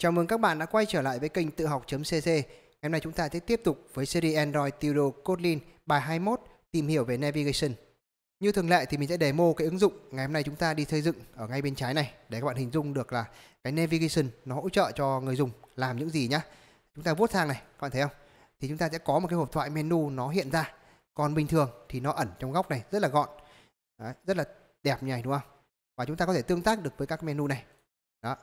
Chào mừng các bạn đã quay trở lại với kênh tự học.cc. Ngày hôm nay chúng ta sẽ tiếp tục với series Android Tildo Kotlin bài 21 tìm hiểu về navigation. Như thường lệ thì mình sẽ demo cái ứng dụng ngày hôm nay chúng ta đi xây dựng ở ngay bên trái này để các bạn hình dung được là cái navigation nó hỗ trợ cho người dùng làm những gì nhá. Chúng ta vuốt sang này, các bạn thấy không? Thì chúng ta sẽ có một cái hộp thoại menu nó hiện ra. Còn bình thường thì nó ẩn trong góc này rất là gọn. Đấy, rất là đẹp nhỉ đúng không? Và chúng ta có thể tương tác được với các menu này. Đó,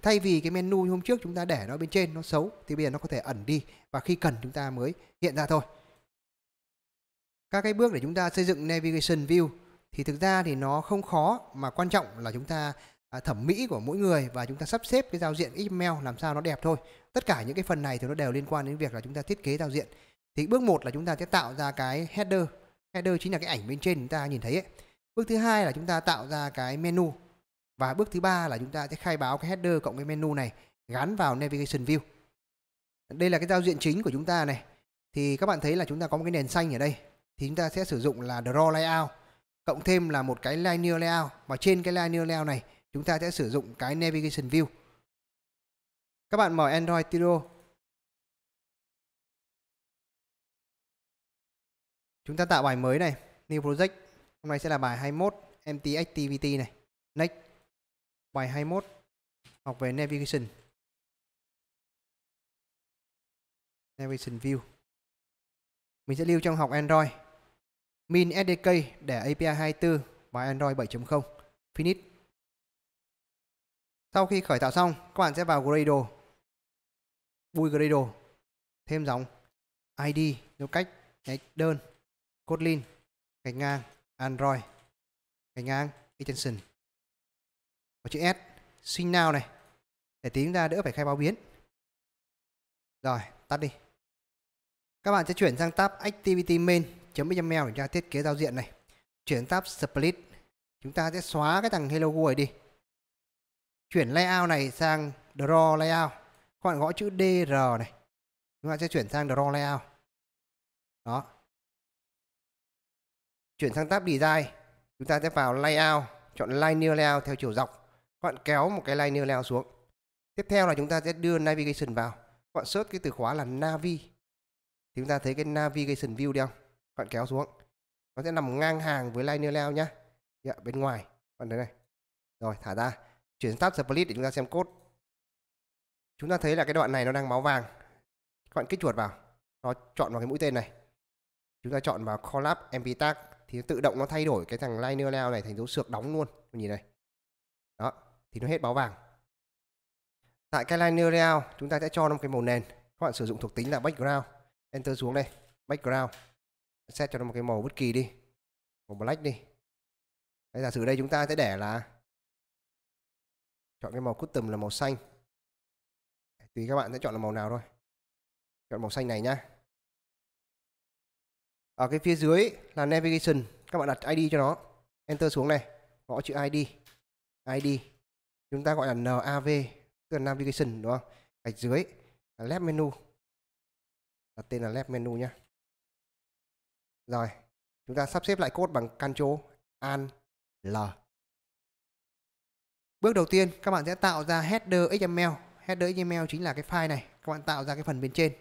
thì thay vì cái menu hôm trước chúng ta để nó bên trên nó xấu thì bây giờ nó có thể ẩn đi và khi cần chúng ta mới hiện ra thôi các cái bước để chúng ta xây dựng navigation view thì thực ra thì nó không khó mà quan trọng là chúng ta à, thẩm mỹ của mỗi người và chúng ta sắp xếp cái giao diện email làm sao nó đẹp thôi tất cả những cái phần này thì nó đều liên quan đến việc là chúng ta thiết kế giao diện thì bước một là chúng ta sẽ tạo ra cái header header chính là cái ảnh bên trên chúng ta nhìn thấy ấy. bước thứ hai là chúng ta tạo ra cái menu và bước thứ ba là chúng ta sẽ khai báo cái header cộng cái menu này gắn vào navigation view đây là cái giao diện chính của chúng ta này thì các bạn thấy là chúng ta có một cái nền xanh ở đây thì chúng ta sẽ sử dụng là draw layout cộng thêm là một cái linear layout và trên cái linear layout này chúng ta sẽ sử dụng cái navigation view các bạn mở Android Studio chúng ta tạo bài mới này new project hôm nay sẽ là bài 21 empty activity này next bài 21 học về navigation navigation view mình sẽ lưu trong học Android min SDK để API 24 và Android 7.0 finish sau khi khởi tạo xong các bạn sẽ vào Gradle vui Gradle thêm dòng ID dấu cách gạch đơn Kotlin gạch ngang Android gạch ngang extension có chữ S sinh nào này để tính ra đỡ phải khai báo biến rồi tắt đi các bạn sẽ chuyển sang tab activity main html để ra thiết kế giao diện này chuyển tab split chúng ta sẽ xóa cái thằng hello world đi chuyển layout này sang draw layout các bạn gõ chữ dr này chúng ta sẽ chuyển sang draw layout đó chuyển sang tab design chúng ta sẽ vào layout chọn linear layout theo chiều dọc các bạn kéo một cái liner leo xuống tiếp theo là chúng ta sẽ đưa navigation vào các bạn search cái từ khóa là navi thì chúng ta thấy cái navigation view đeo các bạn kéo xuống nó sẽ nằm ngang hàng với liner leo nhá dạ, bên ngoài bạn thấy này rồi thả ra chuyển start split để chúng ta xem code chúng ta thấy là cái đoạn này nó đang máu vàng các bạn kích chuột vào nó chọn vào cái mũi tên này chúng ta chọn vào collab mp tag thì tự động nó thay đổi cái thằng liner leo này thành dấu sược đóng luôn nhìn này đó thì nó hết báo vàng tại cái line near real chúng ta sẽ cho nó một cái màu nền các bạn sử dụng thuộc tính là background enter xuống đây background set cho nó một cái màu bất kỳ đi màu black đi Đấy, giả sử đây chúng ta sẽ để là chọn cái màu custom là màu xanh tùy các bạn sẽ chọn là màu nào thôi chọn màu xanh này nhá ở cái phía dưới là navigation các bạn đặt id cho nó enter xuống này gõ chữ id id chúng ta gọi là NAV tức là navigation đúng không gạch dưới là left menu là tên là left menu nhá rồi chúng ta sắp xếp lại code bằng Ctrl an L bước đầu tiên các bạn sẽ tạo ra header XML header XML chính là cái file này các bạn tạo ra cái phần bên trên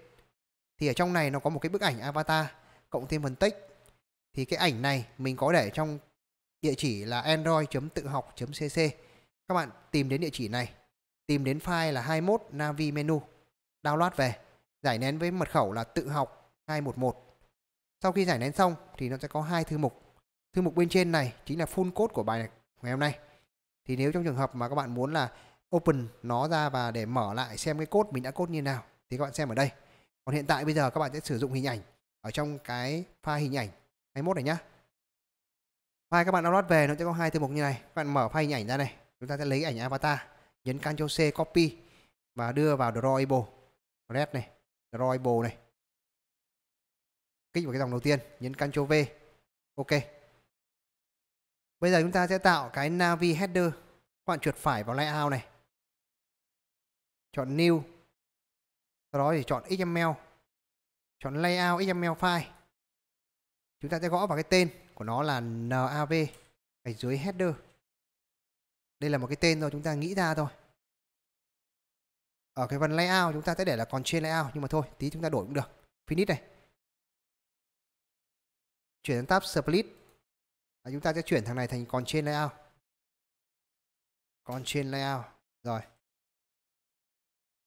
thì ở trong này nó có một cái bức ảnh avatar cộng thêm phần text thì cái ảnh này mình có để trong địa chỉ là android tự học cc các bạn tìm đến địa chỉ này, tìm đến file là 21 Navi Menu, download về, giải nén với mật khẩu là tự học 211. Sau khi giải nén xong thì nó sẽ có hai thư mục. Thư mục bên trên này chính là full code của bài này, ngày hôm nay. Thì nếu trong trường hợp mà các bạn muốn là open nó ra và để mở lại xem cái code mình đã code như nào thì các bạn xem ở đây. Còn hiện tại bây giờ các bạn sẽ sử dụng hình ảnh ở trong cái file hình ảnh 21 này nhá. File các bạn download về nó sẽ có hai thư mục như này. Các bạn mở file hình ảnh ra này chúng ta sẽ lấy ảnh avatar nhấn Ctrl C copy và đưa vào drawable red này drawable này kích vào cái dòng đầu tiên nhấn Ctrl V ok bây giờ chúng ta sẽ tạo cái navi header các bạn chuột phải vào layout này chọn new sau đó thì chọn xml chọn layout xml file chúng ta sẽ gõ vào cái tên của nó là nav ở dưới header đây là một cái tên do chúng ta nghĩ ra thôi ở cái phần layout chúng ta sẽ để là còn trên layout nhưng mà thôi tí chúng ta đổi cũng được finish này chuyển sang tab split và chúng ta sẽ chuyển thằng này thành còn trên layout còn trên layout rồi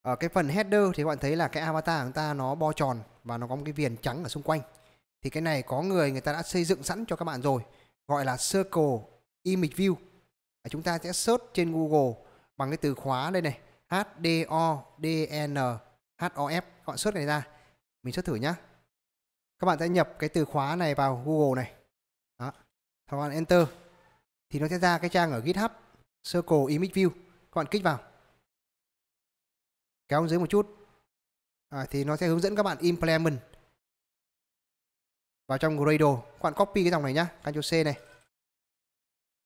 ở cái phần header thì các bạn thấy là cái avatar của chúng ta nó bo tròn và nó có một cái viền trắng ở xung quanh thì cái này có người người ta đã xây dựng sẵn cho các bạn rồi gọi là circle image view chúng ta sẽ search trên Google bằng cái từ khóa đây này HDODNHOF các bạn search này ra mình search thử nhá các bạn sẽ nhập cái từ khóa này vào Google này đó các bạn enter thì nó sẽ ra cái trang ở GitHub Circle Image View các bạn kích vào kéo xuống dưới một chút à, thì nó sẽ hướng dẫn các bạn implement vào trong Gradle các bạn copy cái dòng này nhá Ctrl C này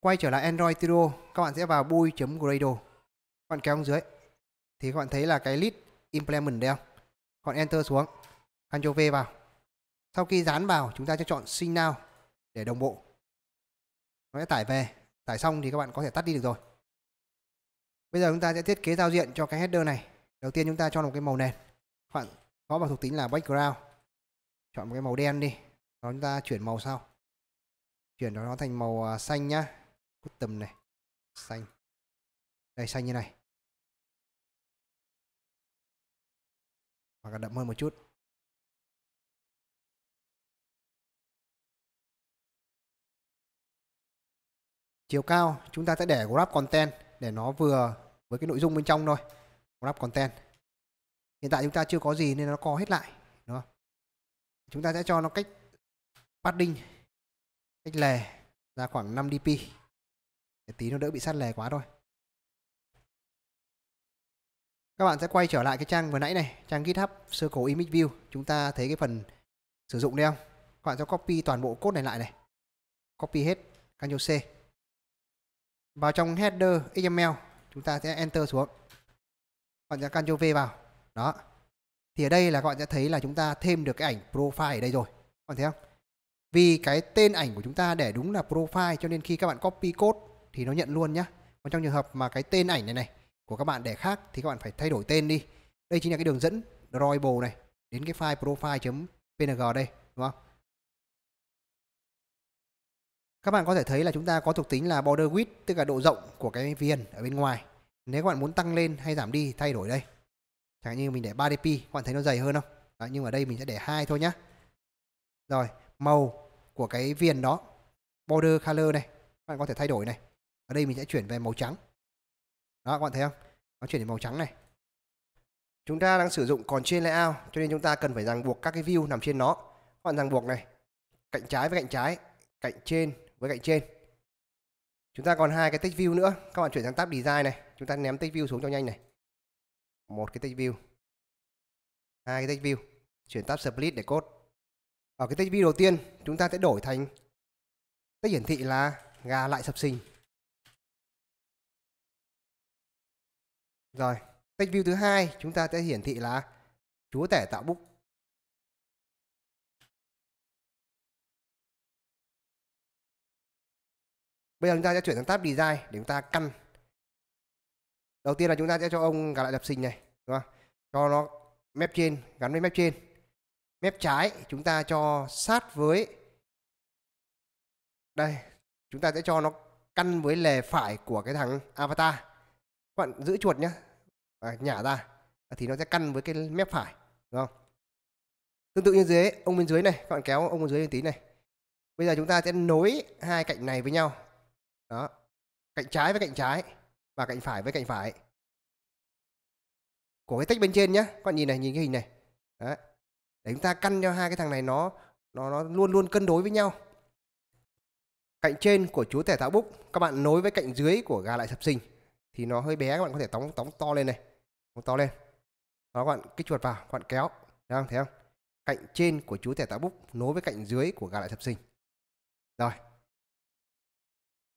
Quay trở lại Android Studio, các bạn sẽ vào bui.gradle. Các bạn kéo xuống dưới. Thì các bạn thấy là cái list implement đây không? Các bạn enter xuống, Ctrl V vào. Sau khi dán vào, chúng ta sẽ chọn Sync Now để đồng bộ. Nó sẽ tải về, tải xong thì các bạn có thể tắt đi được rồi. Bây giờ chúng ta sẽ thiết kế giao diện cho cái header này. Đầu tiên chúng ta cho một cái màu nền. Các bạn gõ vào thuộc tính là background. Chọn một cái màu đen đi. Đó chúng ta chuyển màu sau. Chuyển nó thành màu à, xanh nhá custom này xanh đây xanh như này hoặc là đậm hơn một chút chiều cao chúng ta sẽ để grab content để nó vừa với cái nội dung bên trong thôi grab content hiện tại chúng ta chưa có gì nên nó co hết lại đúng chúng ta sẽ cho nó cách padding cách lề ra khoảng 5 dp để tí nó đỡ bị sát lề quá thôi các bạn sẽ quay trở lại cái trang vừa nãy này trang github circle image view chúng ta thấy cái phần sử dụng đây không các bạn sẽ copy toàn bộ code này lại này copy hết Ctrl C vào trong header XML chúng ta sẽ enter xuống các bạn sẽ Ctrl V vào đó thì ở đây là các bạn sẽ thấy là chúng ta thêm được cái ảnh profile ở đây rồi các bạn thấy không vì cái tên ảnh của chúng ta để đúng là profile cho nên khi các bạn copy code thì nó nhận luôn nhá còn trong trường hợp mà cái tên ảnh này này của các bạn để khác thì các bạn phải thay đổi tên đi đây chính là cái đường dẫn drawable này đến cái file profile.png đây đúng không các bạn có thể thấy là chúng ta có thuộc tính là border width tức là độ rộng của cái viền ở bên ngoài nếu các bạn muốn tăng lên hay giảm đi thay đổi đây chẳng như mình để 3dp các bạn thấy nó dày hơn không Đó, nhưng ở đây mình sẽ để hai thôi nhá rồi màu của cái viền đó border color này các bạn có thể thay đổi này ở đây mình sẽ chuyển về màu trắng đó các bạn thấy không nó chuyển đến màu trắng này chúng ta đang sử dụng còn trên layout cho nên chúng ta cần phải ràng buộc các cái view nằm trên nó các bạn ràng buộc này cạnh trái với cạnh trái cạnh trên với cạnh trên chúng ta còn hai cái text view nữa các bạn chuyển sang tab design này chúng ta ném text view xuống cho nhanh này một cái text view hai cái text view chuyển tab split để code ở cái text view đầu tiên chúng ta sẽ đổi thành text hiển thị là gà lại sập sình Rồi, page view thứ hai chúng ta sẽ hiển thị là chúa tể tạo book. Bây giờ chúng ta sẽ chuyển sang tab design để chúng ta căn. Đầu tiên là chúng ta sẽ cho ông gạt lại lập trình này, đúng không? Cho nó mép trên gắn với mép trên. Mép trái chúng ta cho sát với đây, chúng ta sẽ cho nó căn với lề phải của cái thằng avatar. Các bạn giữ chuột nhé và nhả ra thì nó sẽ căn với cái mép phải đúng không tương tự như dưới ông bên dưới này các bạn kéo ông bên dưới lên tí này bây giờ chúng ta sẽ nối hai cạnh này với nhau đó cạnh trái với cạnh trái và cạnh phải với cạnh phải của cái tách bên trên nhá các bạn nhìn này nhìn cái hình này đấy để chúng ta căn cho hai cái thằng này nó nó nó luôn luôn cân đối với nhau cạnh trên của chú thẻ tạo búc các bạn nối với cạnh dưới của gà lại sập sinh thì nó hơi bé các bạn có thể tống tống to lên này tống to lên đó các bạn kích chuột vào các bạn kéo thấy không thấy không cạnh trên của chú thẻ tá búc nối với cạnh dưới của gà lại thập sinh rồi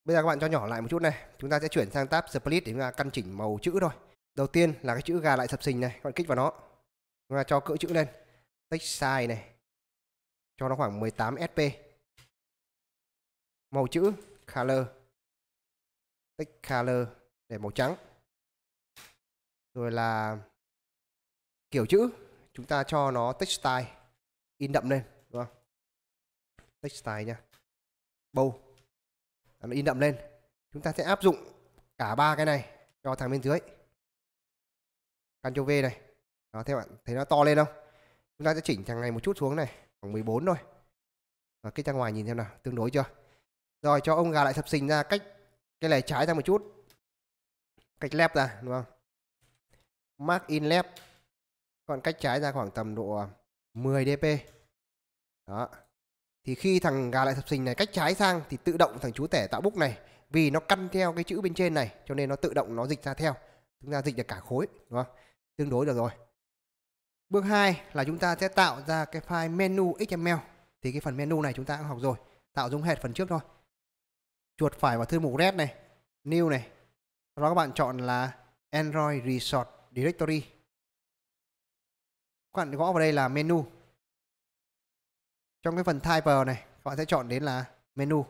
bây giờ các bạn cho nhỏ lại một chút này chúng ta sẽ chuyển sang tab split để chúng ta căn chỉnh màu chữ thôi đầu tiên là cái chữ gà lại thập sinh này các bạn kích vào nó chúng ta cho cỡ chữ lên text size này cho nó khoảng 18 sp màu chữ color text color để màu trắng rồi là kiểu chữ chúng ta cho nó textile in đậm lên đúng không textile nha bold à, nó in đậm lên chúng ta sẽ áp dụng cả ba cái này cho thằng bên dưới Ctrl V này đó thế bạn thấy nó to lên không chúng ta sẽ chỉnh thằng này một chút xuống này khoảng 14 thôi và cái ra ngoài nhìn xem nào tương đối chưa rồi cho ông gà lại sập sình ra cách cái này trái ra một chút cách left ra đúng không mark in left còn cách trái ra khoảng tầm độ 10 à, dp đó thì khi thằng gà lại thập sinh này cách trái sang thì tự động thằng chú tẻ tạo bút này vì nó căn theo cái chữ bên trên này cho nên nó tự động nó dịch ra theo chúng ta dịch được cả khối đúng không tương đối được rồi bước 2 là chúng ta sẽ tạo ra cái file menu xml thì cái phần menu này chúng ta cũng học rồi tạo giống hệt phần trước thôi chuột phải vào thư mục red này new này đó các bạn chọn là Android Resort Directory các bạn gõ vào đây là menu trong cái phần type này các bạn sẽ chọn đến là menu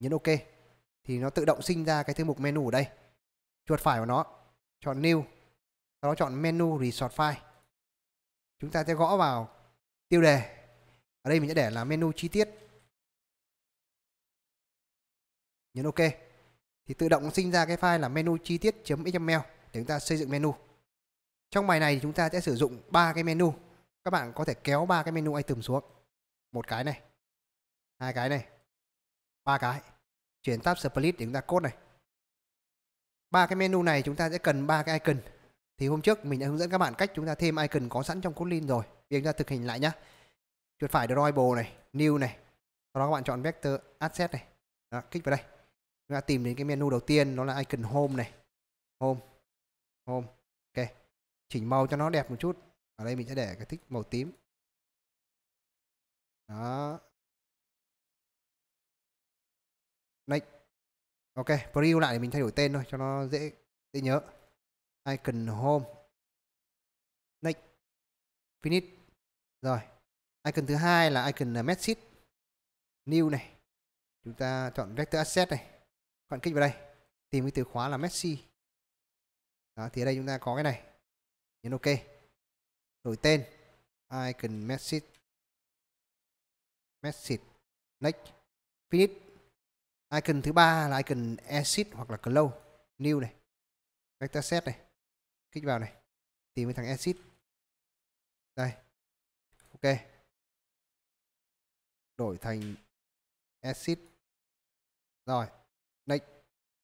nhấn ok thì nó tự động sinh ra cái thư mục menu ở đây chuột phải vào nó chọn new sau đó chọn menu resort file chúng ta sẽ gõ vào tiêu đề ở đây mình sẽ để là menu chi tiết nhấn ok thì tự động sinh ra cái file là menu chi tiết .xml để chúng ta xây dựng menu. Trong bài này thì chúng ta sẽ sử dụng ba cái menu. Các bạn có thể kéo ba cái menu item xuống. Một cái này, hai cái này, ba cái. Chuyển tab split để chúng ta code này. Ba cái menu này chúng ta sẽ cần ba cái icon. Thì hôm trước mình đã hướng dẫn các bạn cách chúng ta thêm icon có sẵn trong Kotlin rồi. Việc chúng ta thực hành lại nhá. Chuột phải drawable này, new này. Sau đó các bạn chọn vector asset này. Đó, kích vào đây chúng ta tìm đến cái menu đầu tiên nó là icon home này home home ok chỉnh màu cho nó đẹp một chút ở đây mình sẽ để cái thích màu tím đó next ok preview lại để mình thay đổi tên thôi cho nó dễ dễ nhớ icon home next finish rồi icon thứ hai là icon à, message new này chúng ta chọn vector asset này bạn kích vào đây tìm cái từ khóa là Messi đó, thì ở đây chúng ta có cái này nhấn OK đổi tên icon message message next finish icon thứ ba là icon exit hoặc là close new này vector set này kích vào này tìm cái thằng exit đây ok đổi thành exit rồi next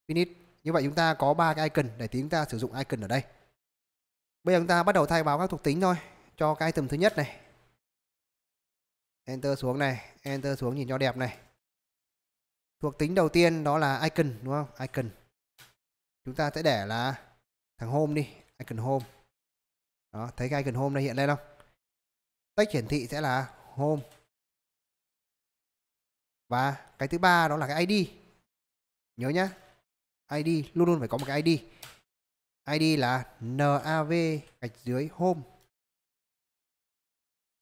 finish như vậy chúng ta có ba cái icon để chúng ta sử dụng icon ở đây bây giờ chúng ta bắt đầu thay vào các thuộc tính thôi cho cái item thứ nhất này enter xuống này enter xuống nhìn cho đẹp này thuộc tính đầu tiên đó là icon đúng không icon chúng ta sẽ để là thằng home đi icon home đó thấy cái icon home này hiện lên không text hiển thị sẽ là home và cái thứ ba đó là cái id nhớ nhá ID luôn luôn phải có một cái ID ID là NAV gạch dưới home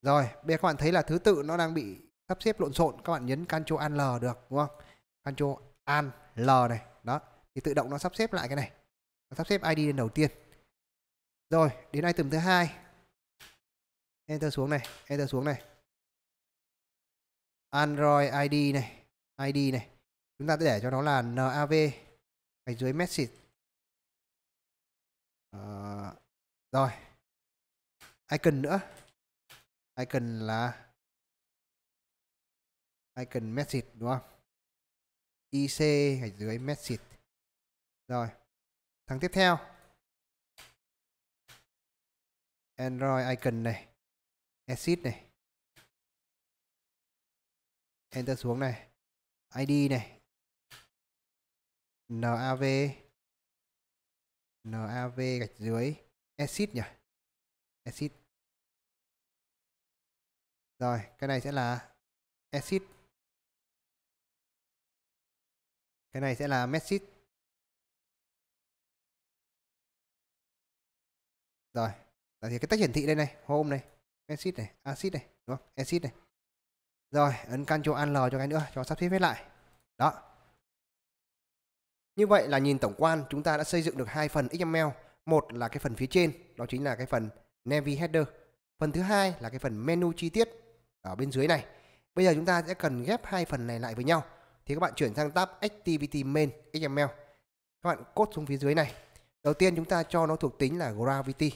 rồi bây giờ các bạn thấy là thứ tự nó đang bị sắp xếp lộn xộn các bạn nhấn Ctrl An L được đúng không Ctrl An L này đó thì tự động nó sắp xếp lại cái này nó sắp xếp ID lên đầu tiên rồi đến item thứ hai enter xuống này enter xuống này Android ID này ID này chúng ta để cho nó là NAV gạch dưới message à, ờ, rồi icon nữa icon là icon message đúng không IC gạch dưới message rồi thằng tiếp theo Android icon này exit này enter xuống này ID này NAV NAV gạch dưới exit nhỉ exit rồi cái này sẽ là exit cái này sẽ là message rồi Đó thì cái tách hiển thị đây này home này acid này acid này đúng không acid này rồi ấn Ctrl L cho cái nữa cho sắp xếp hết lại đó như vậy là nhìn tổng quan chúng ta đã xây dựng được hai phần XML. Một là cái phần phía trên, đó chính là cái phần Navy Header. Phần thứ hai là cái phần menu chi tiết ở bên dưới này. Bây giờ chúng ta sẽ cần ghép hai phần này lại với nhau. Thì các bạn chuyển sang tab Activity Main XML. Các bạn cốt xuống phía dưới này. Đầu tiên chúng ta cho nó thuộc tính là Gravity.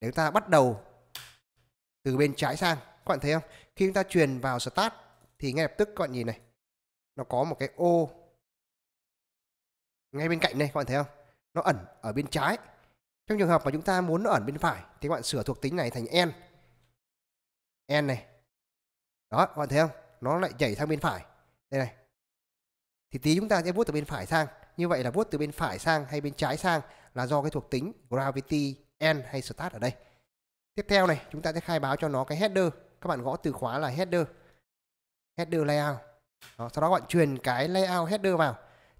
Để chúng ta bắt đầu từ bên trái sang. Các bạn thấy không? Khi chúng ta truyền vào Start thì ngay lập tức các bạn nhìn này. Nó có một cái ô ngay bên cạnh đây các bạn thấy không nó ẩn ở bên trái trong trường hợp mà chúng ta muốn nó ẩn bên phải thì các bạn sửa thuộc tính này thành n n này đó các bạn thấy không nó lại chảy sang bên phải đây này thì tí chúng ta sẽ vuốt từ bên phải sang như vậy là vuốt từ bên phải sang hay bên trái sang là do cái thuộc tính gravity n hay start ở đây tiếp theo này chúng ta sẽ khai báo cho nó cái header các bạn gõ từ khóa là header header layout đó, sau đó các bạn truyền cái layout header vào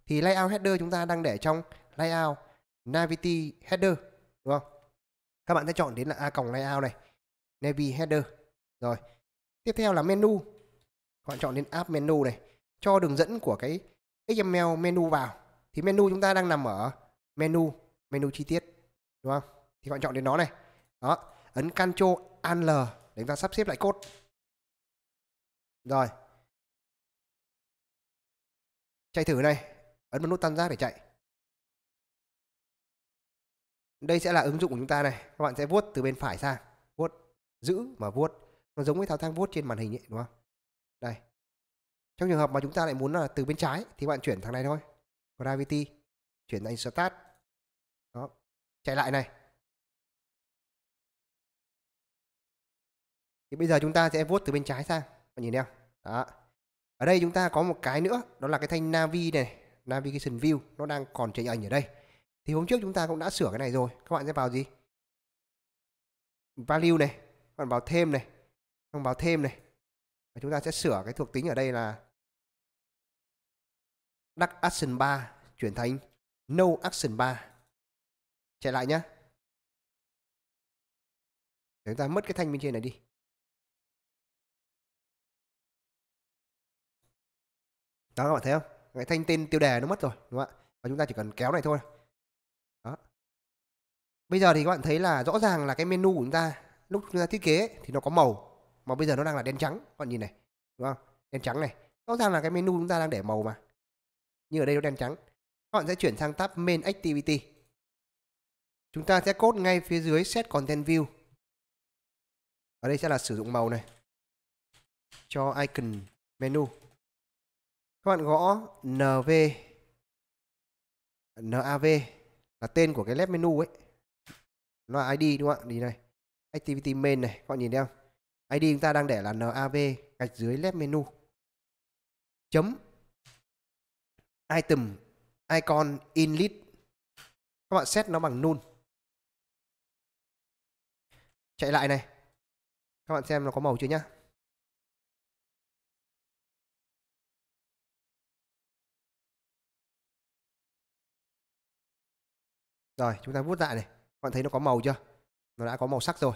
thì layout header chúng ta đang để trong layout navity header đúng không các bạn sẽ chọn đến là a còng layout này navy header rồi tiếp theo là menu các bạn chọn đến app menu này cho đường dẫn của cái xml menu vào thì menu chúng ta đang nằm ở menu menu chi tiết đúng không thì các bạn chọn đến nó này đó ấn Ctrl L để chúng ta sắp xếp lại cốt rồi chạy thử này ấn vào nút tam giác để chạy đây sẽ là ứng dụng của chúng ta này các bạn sẽ vuốt từ bên phải sang vuốt giữ mà vuốt nó giống với thao tác vuốt trên màn hình ấy đúng không đây trong trường hợp mà chúng ta lại muốn là từ bên trái thì bạn chuyển thằng này thôi gravity chuyển thành start đó chạy lại này thì bây giờ chúng ta sẽ vuốt từ bên trái sang bạn nhìn thấy đó ở đây chúng ta có một cái nữa đó là cái thanh navi này navigation view nó đang còn chạy ảnh ở đây thì hôm trước chúng ta cũng đã sửa cái này rồi các bạn sẽ vào gì value này các bạn vào thêm này xong vào thêm này và chúng ta sẽ sửa cái thuộc tính ở đây là đắc action Bar chuyển thành no action Bar. chạy lại nhá chúng ta mất cái thanh bên trên này đi đó các bạn thấy không cái thanh tên tiêu đề nó mất rồi đúng không ạ và chúng ta chỉ cần kéo này thôi đó bây giờ thì các bạn thấy là rõ ràng là cái menu của chúng ta lúc chúng ta thiết kế thì nó có màu mà bây giờ nó đang là đen trắng các bạn nhìn này đúng không đen trắng này rõ ràng là cái menu chúng ta đang để màu mà như ở đây nó đen trắng các bạn sẽ chuyển sang tab main activity chúng ta sẽ cốt ngay phía dưới set content view ở đây sẽ là sử dụng màu này cho icon menu các bạn gõ NV NAV là tên của cái lab menu ấy nó là ID đúng không ạ nhìn này activity main này các bạn nhìn thấy không ID chúng ta đang để là NAV gạch dưới lab menu chấm item icon in inlit các bạn set nó bằng null chạy lại này các bạn xem nó có màu chưa nhá Rồi chúng ta vuốt lại này. Các bạn thấy nó có màu chưa? Nó đã có màu sắc rồi.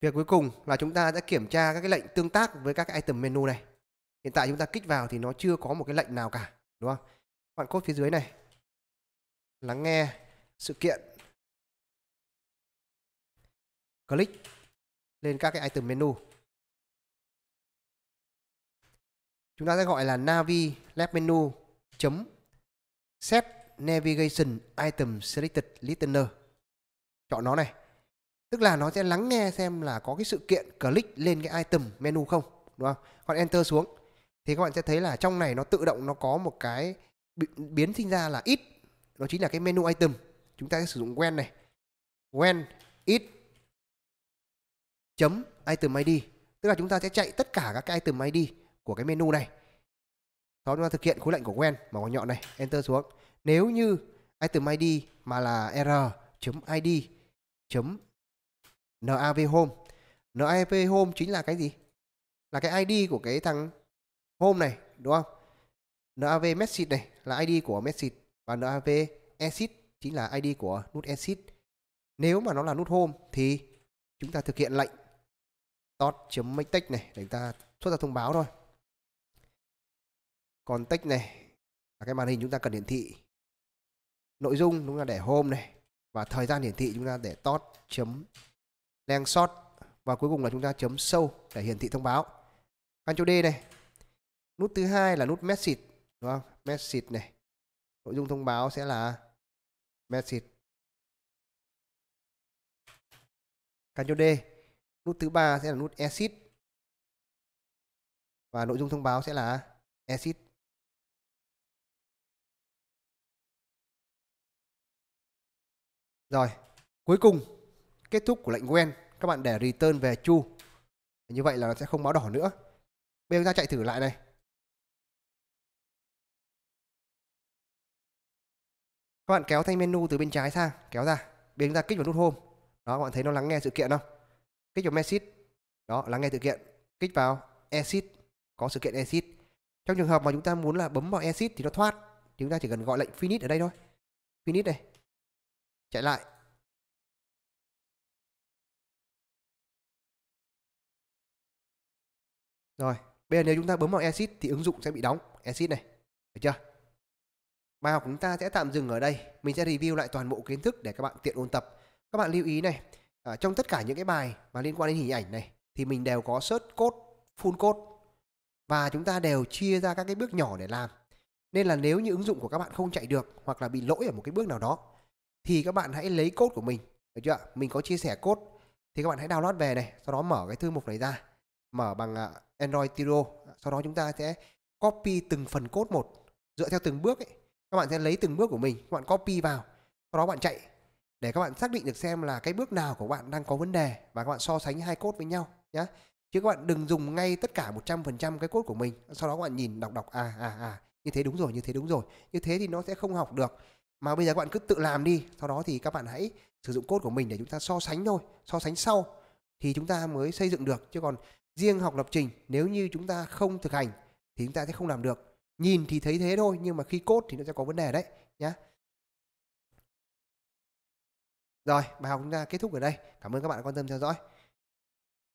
Việc cuối cùng là chúng ta đã kiểm tra các cái lệnh tương tác với các cái item menu này. Hiện tại chúng ta kích vào thì nó chưa có một cái lệnh nào cả, đúng không? Các bạn cốt phía dưới này. Lắng nghe sự kiện. Click lên các cái item menu. Chúng ta sẽ gọi là navi left menu chấm set Navigation Item Selected Listener. Chọn nó này. Tức là nó sẽ lắng nghe xem là có cái sự kiện click lên cái item menu không. Đúng không? Còn Enter xuống. Thì các bạn sẽ thấy là trong này nó tự động nó có một cái biến sinh ra là ít. Nó chính là cái menu item. Chúng ta sẽ sử dụng when này. When it chấm item ID. Tức là chúng ta sẽ chạy tất cả các cái item ID của cái menu này. Sau đó chúng thực hiện khối lệnh của when mà màu nhọn này. Enter xuống nếu như item ID mà là error.id nav home nav home chính là cái gì là cái ID của cái thằng home này đúng không nav message này là ID của message và nav exit chính là ID của nút exit nếu mà nó là nút home thì chúng ta thực hiện lệnh dot.make text này để chúng ta xuất ra thông báo thôi còn text này là cái màn hình chúng ta cần hiển thị nội dung chúng ta để hôm này và thời gian hiển thị chúng ta để tot chấm len sót và cuối cùng là chúng ta chấm sâu để hiển thị thông báo Ctrl D này nút thứ hai là nút message đúng không message này nội dung thông báo sẽ là message Ctrl D nút thứ ba sẽ là nút exit và nội dung thông báo sẽ là exit Rồi, cuối cùng kết thúc của lệnh when các bạn để return về chu Như vậy là nó sẽ không báo đỏ nữa. Bây giờ chúng ta chạy thử lại này. Các bạn kéo thanh menu từ bên trái sang, kéo ra. Bây giờ chúng ta kích vào nút home. Đó, các bạn thấy nó lắng nghe sự kiện không? Kích vào message. Đó, lắng nghe sự kiện. Kích vào exit, có sự kiện exit. Trong trường hợp mà chúng ta muốn là bấm vào exit thì nó thoát, chúng ta chỉ cần gọi lệnh finish ở đây thôi. Finish này, chạy lại rồi bây giờ nếu chúng ta bấm vào exit thì ứng dụng sẽ bị đóng exit này được chưa bài học chúng ta sẽ tạm dừng ở đây mình sẽ review lại toàn bộ kiến thức để các bạn tiện ôn tập các bạn lưu ý này ở à, trong tất cả những cái bài mà liên quan đến hình ảnh này thì mình đều có search code full code và chúng ta đều chia ra các cái bước nhỏ để làm nên là nếu như ứng dụng của các bạn không chạy được hoặc là bị lỗi ở một cái bước nào đó thì các bạn hãy lấy code của mình được chưa mình có chia sẻ code thì các bạn hãy download về này sau đó mở cái thư mục này ra mở bằng à, Android Studio, sau đó chúng ta sẽ copy từng phần code một dựa theo từng bước ấy các bạn sẽ lấy từng bước của mình các bạn copy vào sau đó bạn chạy để các bạn xác định được xem là cái bước nào của bạn đang có vấn đề và các bạn so sánh hai code với nhau nhé chứ các bạn đừng dùng ngay tất cả 100% cái code của mình sau đó các bạn nhìn đọc đọc à à à như thế đúng rồi như thế đúng rồi như thế thì nó sẽ không học được mà bây giờ các bạn cứ tự làm đi sau đó thì các bạn hãy sử dụng cốt của mình để chúng ta so sánh thôi so sánh sau thì chúng ta mới xây dựng được chứ còn riêng học lập trình nếu như chúng ta không thực hành thì chúng ta sẽ không làm được nhìn thì thấy thế thôi nhưng mà khi cốt thì nó sẽ có vấn đề đấy nhé rồi bài học chúng ta kết thúc ở đây cảm ơn các bạn đã quan tâm theo dõi